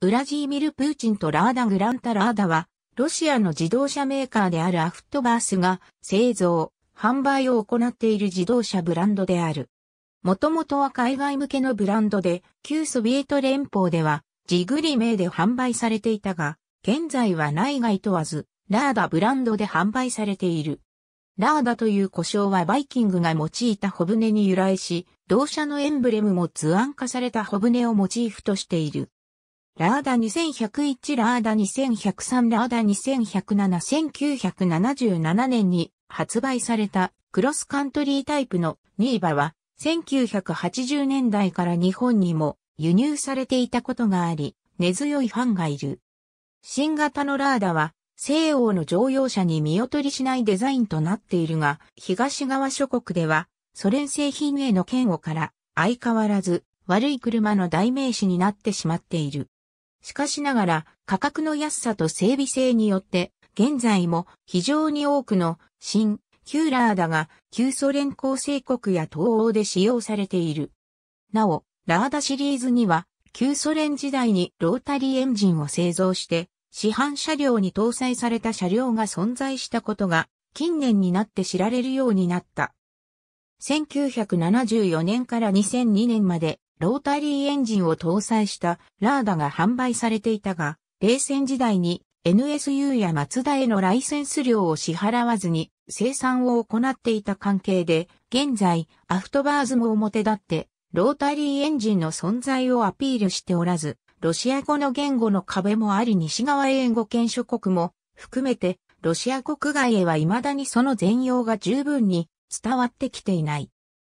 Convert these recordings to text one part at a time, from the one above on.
ウラジーミル・プーチンとラーダ・グランタ・ラーダは、ロシアの自動車メーカーであるアフトバースが製造、販売を行っている自動車ブランドである。もともとは海外向けのブランドで、旧ソビエト連邦では、ジグリ名で販売されていたが、現在は内外問わず、ラーダブランドで販売されている。ラーダという呼称はバイキングが用いた小舟に由来し、同社のエンブレムも図案化された小舟をモチーフとしている。ラーダ2101ラーダ2103ラーダ2107 1977年に発売されたクロスカントリータイプのニーバは1980年代から日本にも輸入されていたことがあり根強いファンがいる。新型のラーダは西欧の乗用車に見劣りしないデザインとなっているが東側諸国ではソ連製品への嫌悪から相変わらず悪い車の代名詞になってしまっている。しかしながら、価格の安さと整備性によって、現在も非常に多くの新、旧ラーダが旧ソ連構成国や東欧で使用されている。なお、ラーダシリーズには、旧ソ連時代にロータリーエンジンを製造して、市販車両に搭載された車両が存在したことが、近年になって知られるようになった。1974年から2002年までロータリーエンジンを搭載したラーダが販売されていたが、冷戦時代に NSU やマツダへのライセンス料を支払わずに生産を行っていた関係で、現在、アフトバーズも表立って、ロータリーエンジンの存在をアピールしておらず、ロシア語の言語の壁もあり西側英語圏諸国も含めて、ロシア国外へは未だにその全容が十分に伝わってきていない。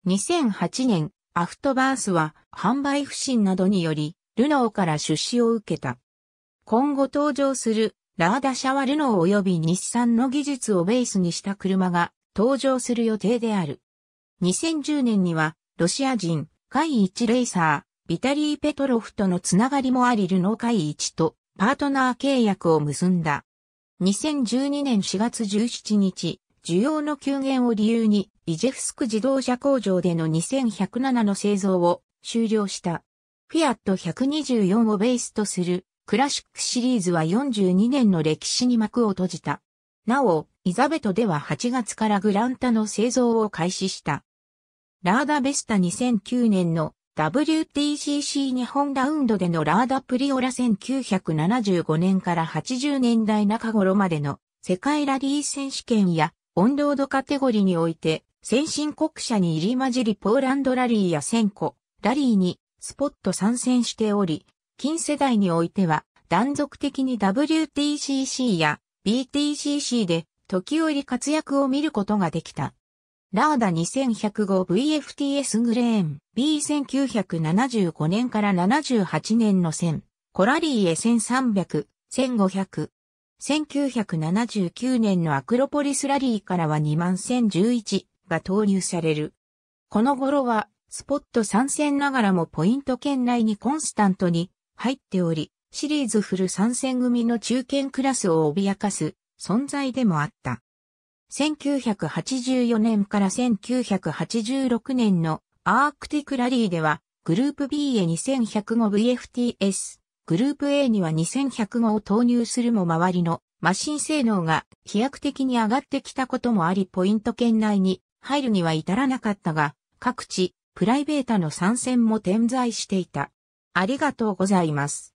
2008年、アフトバースは販売不振などにより、ルノーから出資を受けた。今後登場するラーダャはルノー及び日産の技術をベースにした車が登場する予定である。2010年にはロシア人、海一レイサー、ビタリー・ペトロフとのつながりもありルノー海一とパートナー契約を結んだ。2012年4月17日、需要の急減を理由に、イジェフスク自動車工場での2107の製造を終了した。フィアット124をベースとするクラシックシリーズは42年の歴史に幕を閉じた。なお、イザベトでは8月からグランタの製造を開始した。ラーダベスタ2009年の WTCC 日本ラウンドでのラーダプリオラ1975年から80年代中頃までの世界ラリー選手権やオンロードカテゴリーにおいて、先進国車に入り混じりポーランドラリーや1000個、ラリーにスポット参戦しており、近世代においては断続的に WTCC や BTCC で時折活躍を見ることができた。ラーダ 2105VFTS グレーン B1975 年から78年の1000、コラリーへ1300、1500、1979年のアクロポリスラリーからは2万1011が投入される。この頃は、スポット参戦ながらもポイント圏内にコンスタントに入っており、シリーズフル参戦組の中堅クラスを脅かす存在でもあった。1984年から1986年のアークティクラリーでは、グループ B へ 2105VFTS グループ A には2100号を投入するも周りのマシン性能が飛躍的に上がってきたこともありポイント圏内に入るには至らなかったが、各地、プライベートの参戦も点在していた。ありがとうございます。